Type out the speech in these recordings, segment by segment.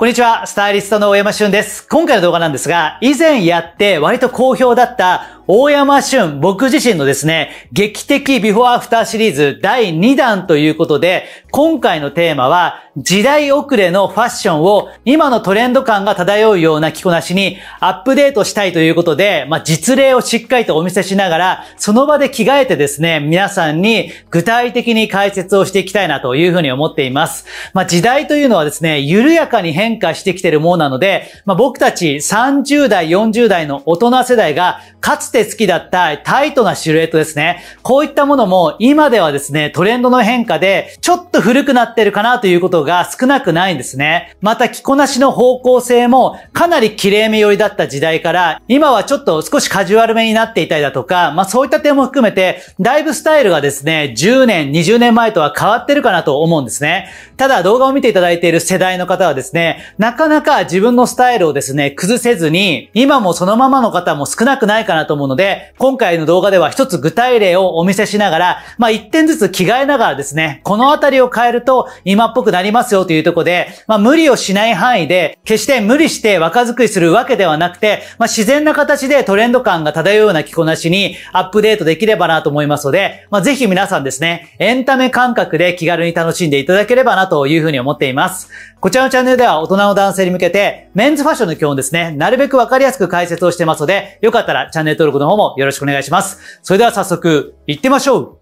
こんにちは、スタイリストの大山俊です。今回の動画なんですが、以前やって割と好評だった大山俊、僕自身のですね、劇的ビフォーアフターシリーズ第2弾ということで、今回のテーマは、時代遅れのファッションを今のトレンド感が漂うような着こなしにアップデートしたいということで、まあ、実例をしっかりとお見せしながら、その場で着替えてですね、皆さんに具体的に解説をしていきたいなというふうに思っています。まあ、時代というのはですね、緩やかに変化してきてるものなので、まあ、僕たち30代、40代の大人世代がかつてて好きだったタイトなシルエットですね。こういったものも今ではですね、トレンドの変化でちょっと古くなってるかなということが少なくないんですね。また着こなしの方向性もかなり綺麗め寄りだった時代から、今はちょっと少しカジュアルめになっていたりだとか、まあそういった点も含めて、だいぶスタイルがですね、10年、20年前とは変わってるかなと思うんですね。ただ動画を見ていただいている世代の方はですね、なかなか自分のスタイルをですね、崩せずに、今もそのままの方も少なくないかなと思うんですので、今回の動画では一つ具体例をお見せしながら、まあ、一点ずつ着替えながらですね、このあたりを変えると今っぽくなりますよというとこで、まあ、無理をしない範囲で、決して無理して若作りするわけではなくて、まあ、自然な形でトレンド感が漂うような着こなしにアップデートできればなと思いますので、まあ、ぜひ皆さんですね、エンタメ感覚で気軽に楽しんでいただければなというふうに思っています。こちらのチャンネルでは大人の男性に向けて、メンズファッションの基本ですね、なるべくわかりやすく解説をしてますので、よかったらチャンネル登録録の方もよろしくお願いします。それでは早速、行ってみましょう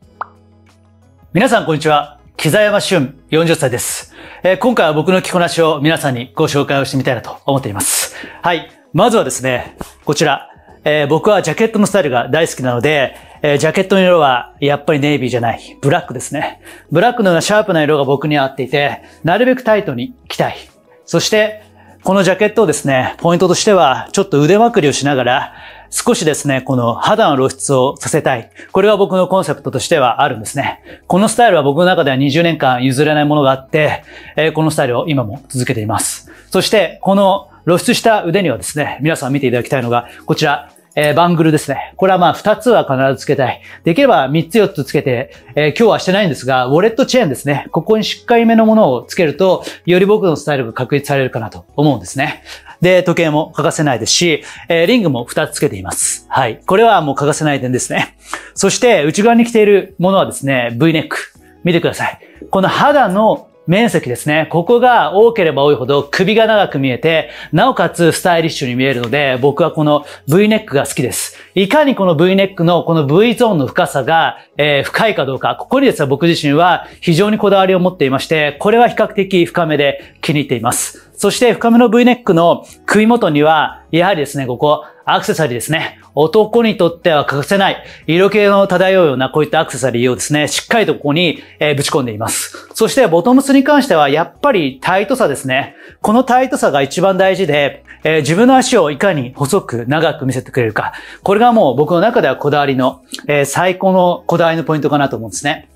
皆さんこんにちは。木沢山俊40歳です、えー、今回は僕の着こなしを皆さんにご紹介をしてみたいなと思っています。はい。まずはですね、こちら。えー、僕はジャケットのスタイルが大好きなので、えー、ジャケットの色はやっぱりネイビーじゃない、ブラックですね。ブラックのようなシャープな色が僕に合っていて、なるべくタイトに着たい。そして、このジャケットをですね、ポイントとしては、ちょっと腕まくりをしながら、少しですね、この肌の露出をさせたい。これは僕のコンセプトとしてはあるんですね。このスタイルは僕の中では20年間譲れないものがあって、えー、このスタイルを今も続けています。そして、この露出した腕にはですね、皆さん見ていただきたいのが、こちら、えー、バングルですね。これはまあ2つは必ずつけたい。できれば3つ4つつけて、えー、今日はしてないんですが、ウォレットチェーンですね。ここにしっかりめのものをつけると、より僕のスタイルが確立されるかなと思うんですね。で、時計も欠かせないですし、えー、リングも2つつけています。はい。これはもう欠かせない点ですね。そして、内側に着ているものはですね、V ネック。見てください。この肌の面積ですね。ここが多ければ多いほど首が長く見えて、なおかつスタイリッシュに見えるので、僕はこの V ネックが好きです。いかにこの V ネックのこの V ゾーンの深さが、えー、深いかどうか、ここにですね、僕自身は非常にこだわりを持っていまして、これは比較的深めで気に入っています。そして深めの V ネックの首元には、やはりですね、ここ、アクセサリーですね。男にとっては欠かせない、色気の漂うようなこういったアクセサリーをですね、しっかりとここに、えぶち込んでいます。そしてボトムスに関してはやっぱりタイトさですね。このタイトさが一番大事で、え自分の足をいかに細く長く見せてくれるか。これがもう僕の中ではこだわりの、え最高のこだわりのポイントかなと思うんですね。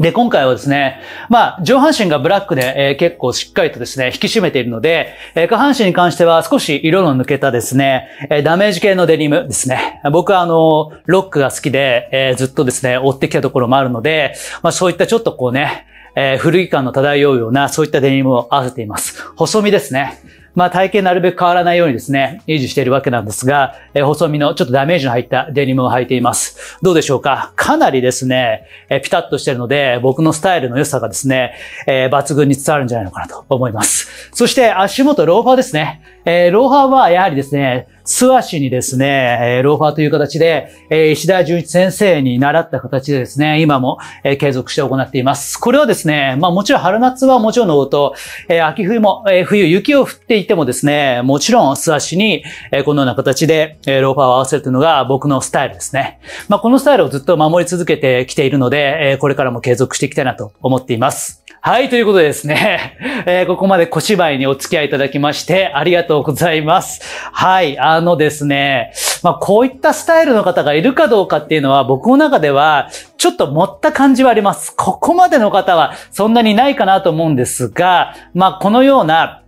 で、今回はですね、まあ、上半身がブラックで、えー、結構しっかりとですね、引き締めているので、えー、下半身に関しては少し色の抜けたですね、えー、ダメージ系のデニムですね。僕はあの、ロックが好きで、えずっとですね、追ってきたところもあるので、まあそういったちょっとこうね、え古い感の漂うような、そういったデニムを合わせています。細身ですね。まあ体型なるべく変わらないようにですね、維持しているわけなんですが、えー、細身のちょっとダメージの入ったデニムを履いています。どうでしょうかかなりですね、えー、ピタッとしてるので、僕のスタイルの良さがですね、えー、抜群に伝わるんじゃないのかなと思います。そして足元ローファーですね。えー、ローファーはやはりですね、素足にですね、えローファーという形で、え石田純一先生に習った形でですね、今も、え継続して行っています。これはですね、まあもちろん春夏はもちろんの音、え秋冬も、え冬雪を降っていてもですね、もちろん素足に、えこのような形で、えローファーを合わせるというのが僕のスタイルですね。まあこのスタイルをずっと守り続けてきているので、えこれからも継続していきたいなと思っています。はい、ということでですね、えー、ここまで小芝居にお付き合いいただきまして、ありがとうございます。はい、あのですね、まあ、こういったスタイルの方がいるかどうかっていうのは、僕の中では、ちょっと持った感じはあります。ここまでの方は、そんなにないかなと思うんですが、まあ、このような、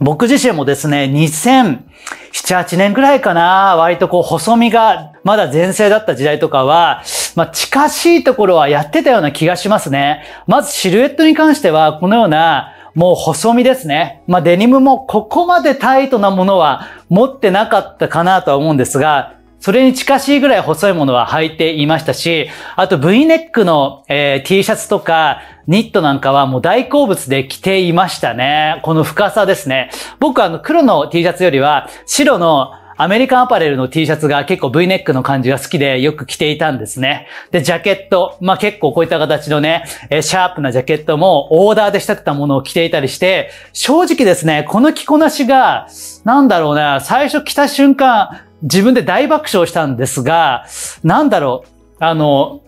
僕自身もですね、2007、8年くらいかな、割とこう、細身が、まだ前世だった時代とかは、まあ、近しいところはやってたような気がしますね。まずシルエットに関しては、このような、もう細身ですね。まあ、デニムもここまでタイトなものは持ってなかったかなとは思うんですが、それに近しいぐらい細いものは履いていましたし、あと V ネックの、えー、T シャツとかニットなんかはもう大好物で着ていましたね。この深さですね。僕はあの黒の T シャツよりは白のアメリカンアパレルの T シャツが結構 V ネックの感じが好きでよく着ていたんですね。で、ジャケット、まあ、結構こういった形のね、えシャープなジャケットもオーダーで仕立てたものを着ていたりして、正直ですね、この着こなしが、なんだろうな、最初着た瞬間、自分で大爆笑したんですが、なんだろう、あの、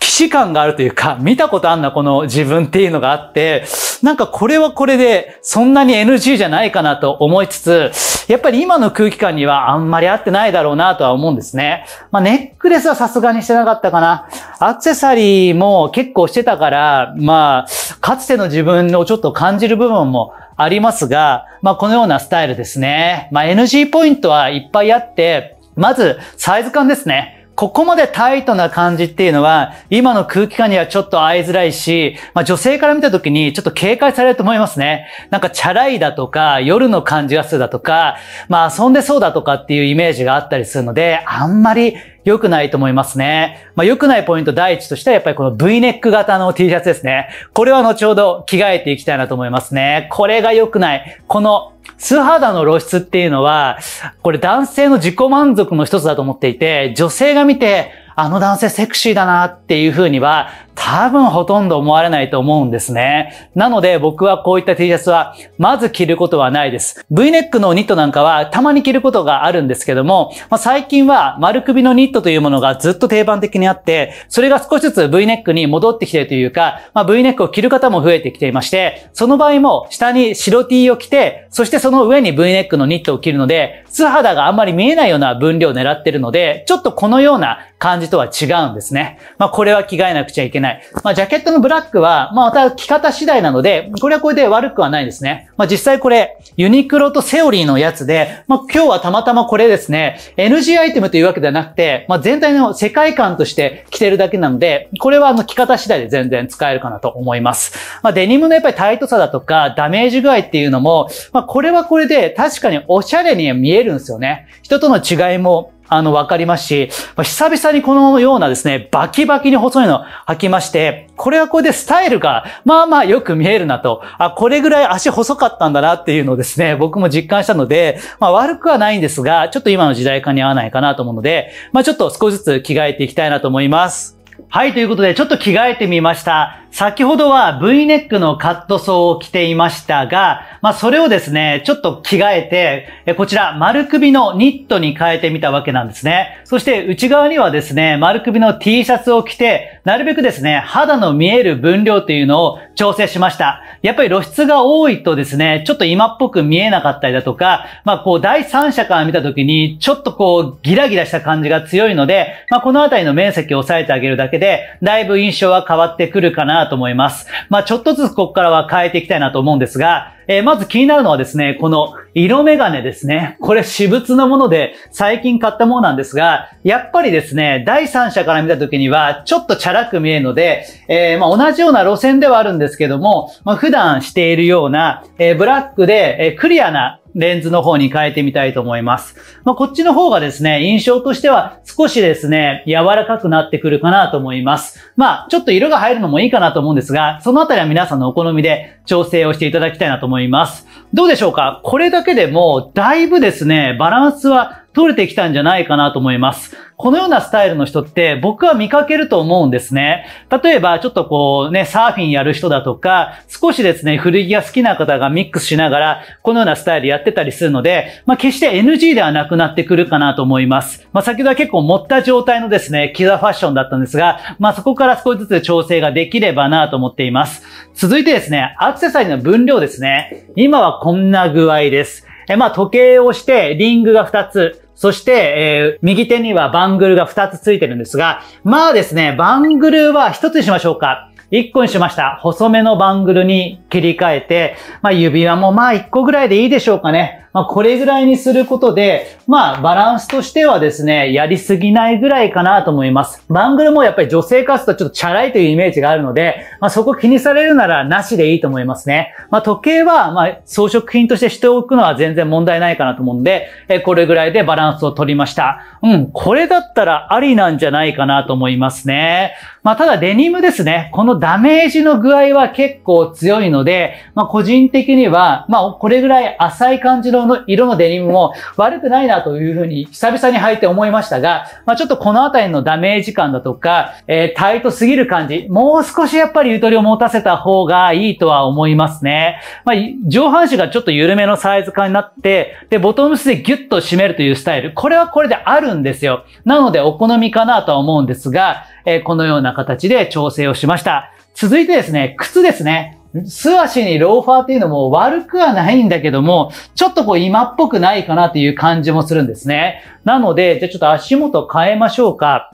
既視感があるというか、見たことあんなこの自分っていうのがあって、なんかこれはこれでそんなに NG じゃないかなと思いつつ、やっぱり今の空気感にはあんまり合ってないだろうなとは思うんですね。まあネックレスはさすがにしてなかったかな。アクセサリーも結構してたから、まあ、かつての自分をちょっと感じる部分もありますが、まあこのようなスタイルですね。まあ NG ポイントはいっぱいあって、まずサイズ感ですね。ここまでタイトな感じっていうのは、今の空気感にはちょっと合いづらいし、まあ女性から見た時にちょっと警戒されると思いますね。なんかチャラいだとか、夜の感じがするだとか、まあ遊んでそうだとかっていうイメージがあったりするので、あんまり良くないと思いますね。まあ、良くないポイント第一としては、やっぱりこの V ネック型の T シャツですね。これは後ほど着替えていきたいなと思いますね。これが良くない。この素肌の露出っていうのは、これ男性の自己満足の一つだと思っていて、女性が見て、あの男性セクシーだなっていう風には多分ほとんど思われないと思うんですね。なので僕はこういった T シャツはまず着ることはないです。V ネックのニットなんかはたまに着ることがあるんですけども、まあ、最近は丸首のニットというものがずっと定番的にあって、それが少しずつ V ネックに戻ってきているというか、まあ、V ネックを着る方も増えてきていまして、その場合も下に白 T を着て、そしてその上に V ネックのニットを着るので、素肌があんまり見えないような分量を狙ってるので、ちょっとこのような感じとは違うんですね。まあ、これは着替えなくちゃいけない。ない。まあ、ジャケットのブラックは、まあ、また着方次第なので、これはこれで悪くはないですね。まあ、実際これ、ユニクロとセオリーのやつで、まあ、今日はたまたまこれですね、NG アイテムというわけではなくて、まあ、全体の世界観として着てるだけなので、これはあの着方次第で全然使えるかなと思います。まあ、デニムのやっぱりタイトさだとか、ダメージ具合っていうのも、まあ、これはこれで確かにおしゃれに見えるんですよね。人との違いもあの、わかりますし、久々にこのようなですね、バキバキに細いの履きまして、これはこれでスタイルが、まあまあよく見えるなと、あ、これぐらい足細かったんだなっていうのをですね、僕も実感したので、まあ悪くはないんですが、ちょっと今の時代感に合わないかなと思うので、まあちょっと少しずつ着替えていきたいなと思います。はい、ということで、ちょっと着替えてみました。先ほどは V ネックのカットソーを着ていましたが、まあそれをですね、ちょっと着替えて、こちら丸首のニットに変えてみたわけなんですね。そして内側にはですね、丸首の T シャツを着て、なるべくですね、肌の見える分量というのを調整しました。やっぱり露出が多いとですね、ちょっと今っぽく見えなかったりだとか、まあこう第三者から見た時に、ちょっとこうギラギラした感じが強いので、まあこのあたりの面積を抑えてあげるだけで、だいぶ印象は変わってくるかなと思います。まあ、ちょっとずつここからは変えていきたいなと思うんですが、えー、まず気になるのはですね、この色眼鏡ですね。これ私物のもので最近買ったものなんですが、やっぱりですね、第三者から見た時にはちょっとチャラく見えるので、えー、まあ同じような路線ではあるんですけども、まあ、普段しているような、えー、ブラックで、えクリアなレンズの方に変えてみたいと思います。まあ、こっちの方がですね、印象としては少しですね、柔らかくなってくるかなと思います。まあ、ちょっと色が入るのもいいかなと思うんですが、そのあたりは皆さんのお好みで調整をしていただきたいなと思います。どうでしょうかこれだけでも、だいぶですね、バランスは取れてきたんじゃないかなと思います。このようなスタイルの人って僕は見かけると思うんですね。例えば、ちょっとこうね、サーフィンやる人だとか、少しですね、古着が好きな方がミックスしながら、このようなスタイルやってたりするので、まあ、決して NG ではなくなってくるかなと思います。まあ、先ほどは結構持った状態のですね、キザファッションだったんですが、まあ、そこから少しずつ調整ができればなと思っています。続いてですね、アクセサリーの分量ですね。今はこんな具合です。えまあ、時計をして、リングが2つ、そして、えー、右手にはバングルが2つついてるんですが、まあですね、バングルは1つにしましょうか。1個にしました。細めのバングルに切り替えて、まあ指輪もまあ1個ぐらいでいいでしょうかね。まあ、これぐらいにすることで、まあ、バランスとしてはですね、やりすぎないぐらいかなと思います。バングルもやっぱり女性化すとちょっとチャラいというイメージがあるので、まあ、そこ気にされるならなしでいいと思いますね。まあ、時計は、まあ、装飾品としてしておくのは全然問題ないかなと思うんで、えこれぐらいでバランスを取りました。うん、これだったらありなんじゃないかなと思いますね。まあ、ただデニムですね。このダメージの具合は結構強いので、まあ、個人的には、まあ、これぐらい浅い感じの色の、色のデニムも悪くないなというふうに久々に履いて思いましたが、まあ、ちょっとこのあたりのダメージ感だとか、えー、タイトすぎる感じ、もう少しやっぱりゆとりを持たせた方がいいとは思いますね。まあ、上半身がちょっと緩めのサイズ感になって、で、ボトムスでギュッと締めるというスタイル、これはこれであるんですよ。なのでお好みかなとは思うんですが、えー、このような形で調整をしました。続いてですね、靴ですね。素足にローファーっていうのも悪くはないんだけども、ちょっとこう今っぽくないかなっていう感じもするんですね。なので、じゃあちょっと足元変えましょうか。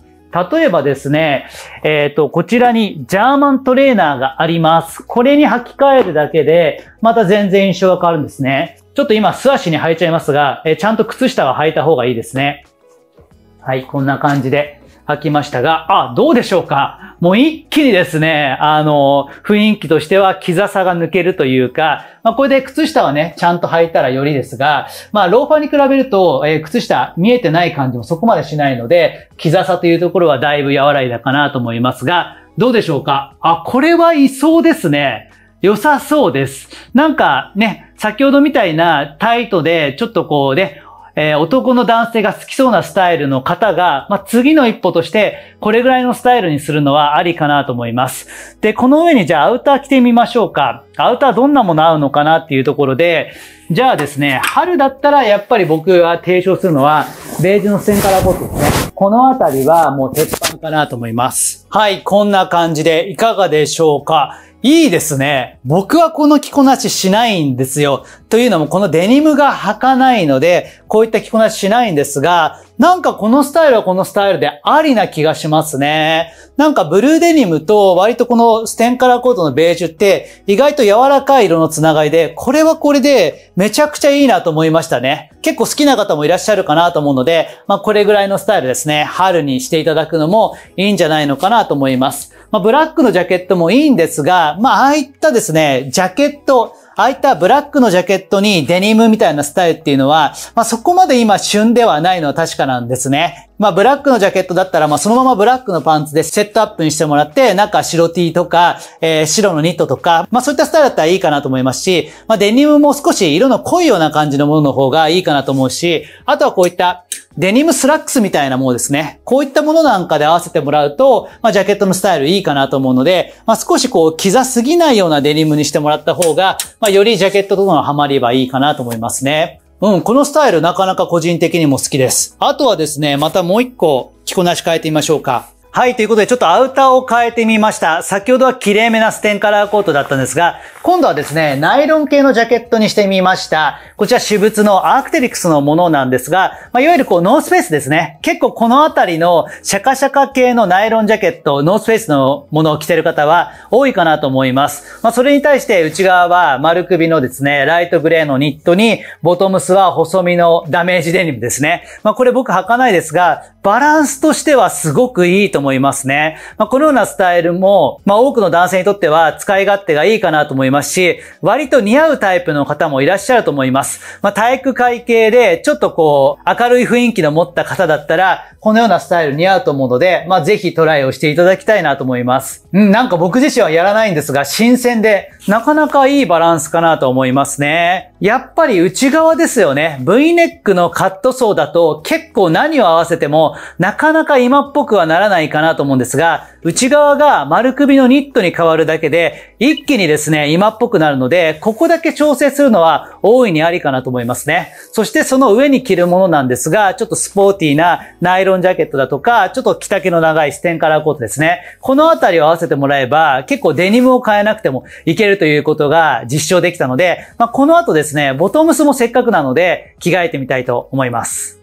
例えばですね、えっ、ー、と、こちらにジャーマントレーナーがあります。これに履き替えるだけで、また全然印象が変わるんですね。ちょっと今素足に履いちゃいますが、えー、ちゃんと靴下は履いた方がいいですね。はい、こんな感じで。履きましたが、あ、どうでしょうかもう一気にですね、あの、雰囲気としてはキザさが抜けるというか、まあこれで靴下はね、ちゃんと履いたらよりですが、まあローファーに比べると、えー、靴下見えてない感じもそこまでしないので、キザさというところはだいぶ和らいだかなと思いますが、どうでしょうかあ、これはいそうですね。良さそうです。なんかね、先ほどみたいなタイトで、ちょっとこうね、えー、男の男性が好きそうなスタイルの方が、まあ、次の一歩として、これぐらいのスタイルにするのはありかなと思います。で、この上にじゃあアウター着てみましょうか。アウターどんなもの合うのかなっていうところで、じゃあですね、春だったらやっぱり僕は提唱するのは、ベージュの線からボトですね。このあたりはもう鉄板かなと思います。はい、こんな感じでいかがでしょうかいいですね。僕はこの着こなししないんですよ。というのもこのデニムが履かないので、こういった着こなししないんですが、なんかこのスタイルはこのスタイルでありな気がしますね。なんかブルーデニムと割とこのステンカラーコートのベージュって意外と柔らかい色のつながりで、これはこれでめちゃくちゃいいなと思いましたね。結構好きな方もいらっしゃるかなと思うので、まあこれぐらいのスタイルですね。春にしていただくのもいいんじゃないのかなと思います。まあ、ブラックのジャケットもいいんですが、まあ、ああいったですね、ジャケット、ああいったブラックのジャケットにデニムみたいなスタイルっていうのは、まあ、そこまで今旬ではないのは確かなんですね。まあ、ブラックのジャケットだったら、まあ、そのままブラックのパンツでセットアップにしてもらって、中白 T とか、えー、白のニットとか、まあ、そういったスタイルだったらいいかなと思いますし、まあ、デニムも少し色の濃いような感じのものの方がいいかなと思うし、あとはこういったデニムスラックスみたいなものですね。こういったものなんかで合わせてもらうと、まあ、ジャケットのスタイルいいかなと思うので、まあ、少しこう、キザすぎないようなデニムにしてもらった方が、まあ、よりジャケットとのハマりはいいかなと思いますね。うん、このスタイルなかなか個人的にも好きです。あとはですね、またもう一個着こなし変えてみましょうか。はい、ということでちょっとアウターを変えてみました。先ほどは綺麗めなステンカラーコートだったんですが、今度はですね、ナイロン系のジャケットにしてみました。こちら私物のアークテリクスのものなんですが、まあ、いわゆるこうノースペースですね。結構このあたりのシャカシャカ系のナイロンジャケット、ノースペースのものを着てる方は多いかなと思います。まあ、それに対して内側は丸首のですね、ライトグレーのニットに、ボトムスは細身のダメージデニムですね。まあ、これ僕履かないですが、バランスとしてはすごくいいと思います。思いますね。まあ、このようなスタイルも、まあ、多くの男性にとっては使い勝手がいいかなと思いますし、割と似合うタイプの方もいらっしゃると思います。まあ、体育会系で、ちょっとこう、明るい雰囲気の持った方だったら、このようなスタイル似合うと思うので、まあ、ぜひトライをしていただきたいなと思います。うん、なんか僕自身はやらないんですが、新鮮で、なかなかいいバランスかなと思いますね。やっぱり内側ですよね。V ネックのカット層だと、結構何を合わせても、なかなか今っぽくはならないかなと思うんですが、内側が丸首のニットに変わるだけで、一気にですね、今っぽくなるので、ここだけ調整するのは大いにありかなと思いますね。そしてその上に着るものなんですが、ちょっとスポーティーなナイロンジャケットだとか、ちょっと着丈の長いステンカラーコートですね。このあたりを合わせてもらえば、結構デニムを変えなくてもいけるということが実証できたので、まあ、この後ですね、ボトムスもせっかくなので、着替えてみたいと思います。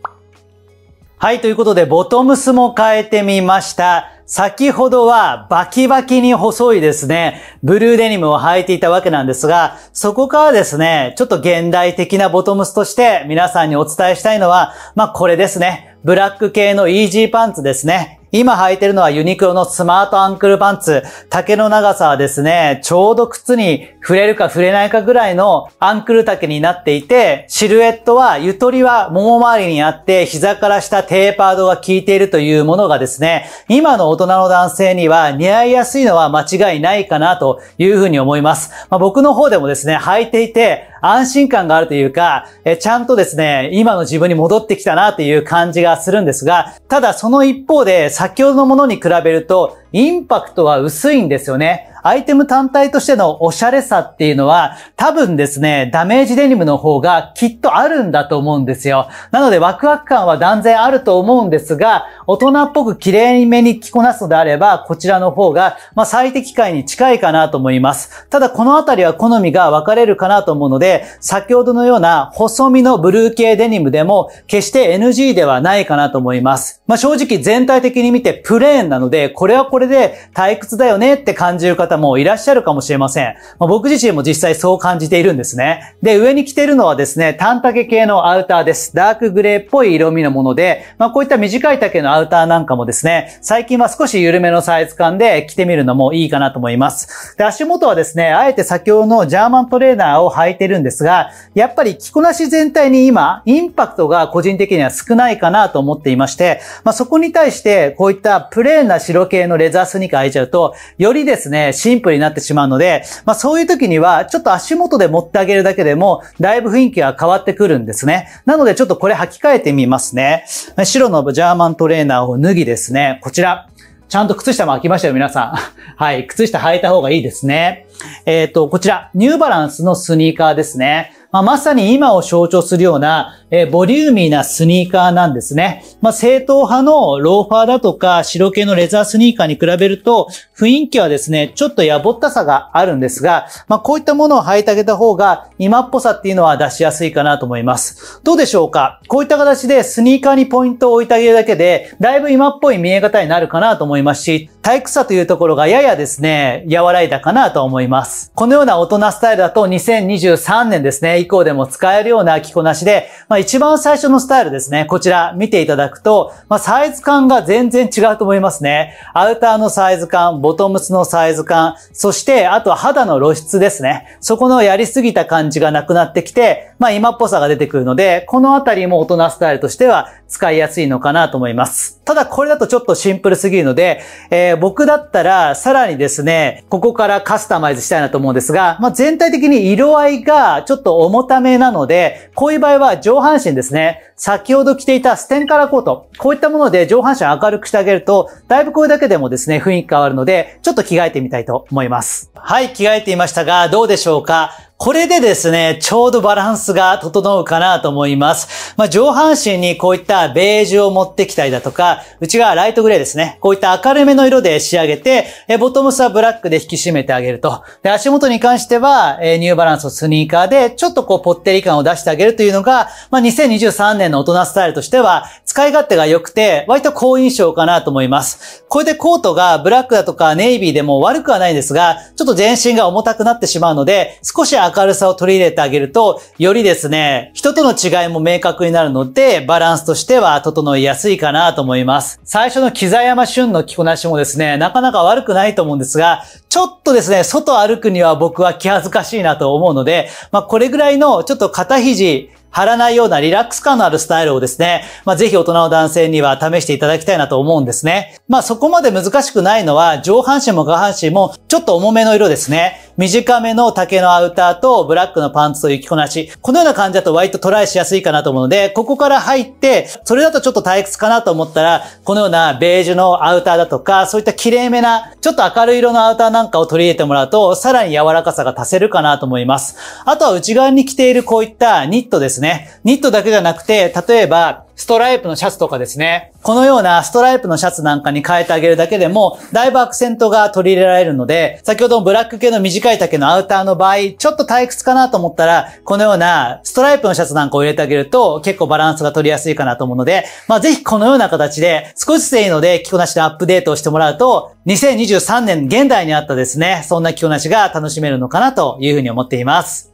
はい、ということで、ボトムスも変えてみました。先ほどはバキバキに細いですね、ブルーデニムを履いていたわけなんですが、そこからですね、ちょっと現代的なボトムスとして皆さんにお伝えしたいのは、まあこれですね。ブラック系のイージーパンツですね。今履いてるのはユニクロのスマートアンクルパンツ。丈の長さはですね、ちょうど靴に触れるか触れないかぐらいのアンクル丈になっていて、シルエットはゆとりはもも周りにあって、膝から下テーパードが効いているというものがですね、今の大人の男性には似合いやすいのは間違いないかなというふうに思います。まあ、僕の方でもですね、履いていて、安心感があるというか、えちゃんとですね、今の自分に戻ってきたなという感じがするんですが、ただその一方で、先ほどのものに比べると、インパクトは薄いんですよね。アイテム単体としてのおしゃれさっていうのは、多分ですね、ダメージデニムの方がきっとあるんだと思うんですよ。なのでワクワク感は断然あると思うんですが、大人っぽく綺麗めに着こなすのであれば、こちらの方が、まあ、最適解に近いかなと思います。ただこのあたりは好みが分かれるかなと思うので、先ほどのような細身のブルー系デニムでも、決して NG ではないかなと思います。まあ、正直全体的に見てプレーンなので、これはこれれで退屈だよねって感じる方もいらっしゃるかもしれません。まあ、僕自身も実際そう感じているんですね。で、上に着てるのはですね、タケ系のアウターです。ダークグレーっぽい色味のもので、まあ、こういった短い丈のアウターなんかもですね、最近は少し緩めのサイズ感で着てみるのもいいかなと思います。で、足元はですね、あえて先ほどのジャーマントレーナーを履いてるんですが、やっぱり着こなし全体に今、インパクトが個人的には少ないかなと思っていまして、まあ、そこに対して、こういったプレーンな白系のレザースニーカーいちゃうと、よりですね、シンプルになってしまうので、まあそういう時には、ちょっと足元で持ってあげるだけでも、だいぶ雰囲気が変わってくるんですね。なのでちょっとこれ履き替えてみますね。白のジャーマントレーナーを脱ぎですね、こちら。ちゃんと靴下も開きましたよ、皆さん。はい、靴下履いた方がいいですね。えっ、ー、と、こちら、ニューバランスのスニーカーですね。まあ、まさに今を象徴するような、えボリューミーなスニーカーなんですね。まあ、正統派のローファーだとか白系のレザースニーカーに比べると雰囲気はですね、ちょっとやぼったさがあるんですが、まあ、こういったものを履いてあげた方が今っぽさっていうのは出しやすいかなと思います。どうでしょうかこういった形でスニーカーにポイントを置いてあげるだけで、だいぶ今っぽい見え方になるかなと思いますし、体育さというところがややですね、和らいだかなと思います。このような大人スタイルだと2023年ですね、以降でも使えるような着こなしで、まあ一番最初のスタイルですね。こちら見ていただくと、まあ、サイズ感が全然違うと思いますね。アウターのサイズ感、ボトムスのサイズ感、そしてあとは肌の露出ですね。そこのやりすぎた感じがなくなってきて、まあ、今っぽさが出てくるので、このあたりも大人スタイルとしては使いやすいのかなと思います。ただこれだとちょっとシンプルすぎるので、えー、僕だったらさらにですね、ここからカスタマイズしたいなと思うんですが、まあ、全体的に色合いがちょっと重ためなので、こういう場合は上半半身ですね、先ほど着ていたステンカラーコート、こういったもので上半身明るくしてあげると、だいぶこれだけでもですね、雰囲気変わるので、ちょっと着替えてみたいと思います。はい、着替えていましたが、どうでしょうかこれでですね、ちょうどバランスが整うかなと思います。まあ、上半身にこういったベージュを持ってきたりだとか、内側ライトグレーですね。こういった明るめの色で仕上げて、えボトムスはブラックで引き締めてあげると。で、足元に関しては、えニューバランスのスニーカーで、ちょっとこうぽってり感を出してあげるというのが、まあ、2023年の大人スタイルとしては、使い勝手が良くて、割と好印象かなと思います。これでコートがブラックだとかネイビーでも悪くはないんですが、ちょっと全身が重たくなってしまうので、少し明るさを取り入れてあげると、よりですね、人との違いも明確になるので、バランスとしては整いやすいかなと思います。最初の機材山旬の着こなしもですね、なかなか悪くないと思うんですが、ちょっとですね、外歩くには僕は気恥ずかしいなと思うので、まあ、これぐらいのちょっと肩肘張らないようなリラックス感のあるスタイルをですね、まあ、ぜひ大人の男性には試していただきたいなと思うんですね。まあ、そこまで難しくないのは、上半身も下半身もちょっと重めの色ですね。短めの竹のアウターとブラックのパンツと行き、こなし。このような感じだと割とトライしやすいかなと思うので、ここから入って、それだとちょっと退屈かなと思ったら、このようなベージュのアウターだとか、そういった綺麗めな、ちょっと明るい色のアウターななんかを取り入れてもらうと、さらに柔らかさが足せるかなと思います。あとは内側に着ているこういったニットですね。ニットだけじゃなくて、例えば、ストライプのシャツとかですね。このようなストライプのシャツなんかに変えてあげるだけでも、だいぶアクセントが取り入れられるので、先ほどのブラック系の短い丈のアウターの場合、ちょっと退屈かなと思ったら、このようなストライプのシャツなんかを入れてあげると、結構バランスが取りやすいかなと思うので、まあ、ぜひこのような形で、少しでいいので、着こなしのアップデートをしてもらうと、2023年現代にあったですね、そんな着こなしが楽しめるのかなというふうに思っています。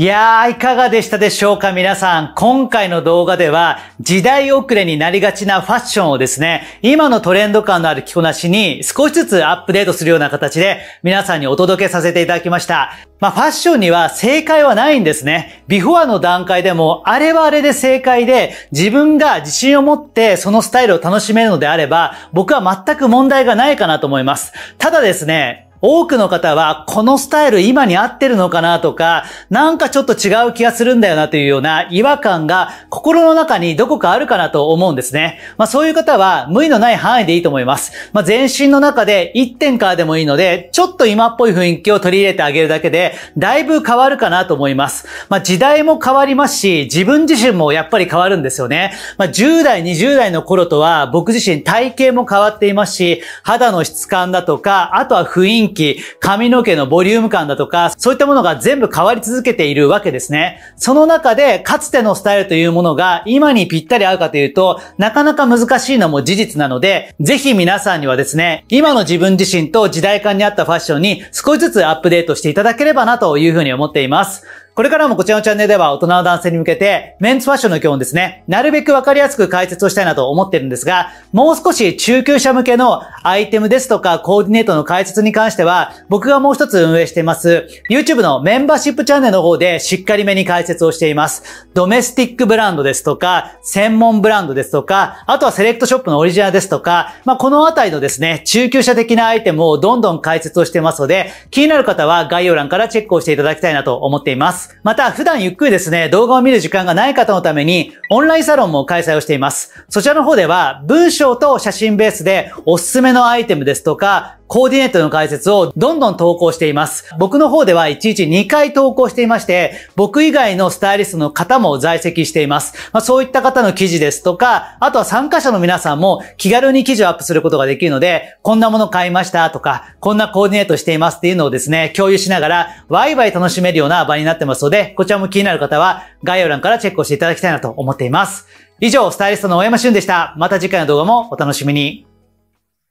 いやー、いかがでしたでしょうか皆さん。今回の動画では、時代遅れになりがちなファッションをですね、今のトレンド感のある着こなしに少しずつアップデートするような形で皆さんにお届けさせていただきました。まあ、ファッションには正解はないんですね。ビフォアの段階でも、あれはあれで正解で、自分が自信を持ってそのスタイルを楽しめるのであれば、僕は全く問題がないかなと思います。ただですね、多くの方は、このスタイル今に合ってるのかなとか、なんかちょっと違う気がするんだよなというような違和感が心の中にどこかあるかなと思うんですね。まあそういう方は無理のない範囲でいいと思います。まあ全身の中で1点からでもいいので、ちょっと今っぽい雰囲気を取り入れてあげるだけで、だいぶ変わるかなと思います。まあ時代も変わりますし、自分自身もやっぱり変わるんですよね。まあ10代、20代の頃とは僕自身体型も変わっていますし、肌の質感だとか、あとは雰囲気気、髪の毛のボリューム感だとか、そういったものが全部変わり続けているわけですね。その中で、かつてのスタイルというものが今にぴったり合うかというと、なかなか難しいのも事実なので、ぜひ皆さんにはですね、今の自分自身と時代感に合ったファッションに少しずつアップデートしていただければなというふうに思っています。これからもこちらのチャンネルでは大人の男性に向けて、メンツファッションの基本ですね、なるべくわかりやすく解説をしたいなと思ってるんですが、もう少し中級者向けのアイテムですとかコーディネートの解説に関しては、僕がもう一つ運営しています、YouTube のメンバーシップチャンネルの方でしっかりめに解説をしています。ドメスティックブランドですとか、専門ブランドですとか、あとはセレクトショップのオリジナルですとか、まあ、このあたりのですね、中級者的なアイテムをどんどん解説をしてますので、気になる方は概要欄からチェックをしていただきたいなと思っています。。また、普段ゆっくりですね、動画を見る時間がない方のために、オンラインサロンも開催をしています。そちらの方では、文章と写真ベースで、おすすめのアイテムですとか、コーディネートの解説をどんどん投稿しています。僕の方では1日2回投稿していまして、僕以外のスタイリストの方も在籍しています。まあ、そういった方の記事ですとか、あとは参加者の皆さんも気軽に記事をアップすることができるので、こんなもの買いましたとか、こんなコーディネートしていますっていうのをですね、共有しながら、ワイワイ楽しめるような場になってます。ますので、こちらも気になる方は概要欄からチェックをしていただきたいなと思っています。以上、スタイリストの大山俊でした。また次回の動画もお楽しみに。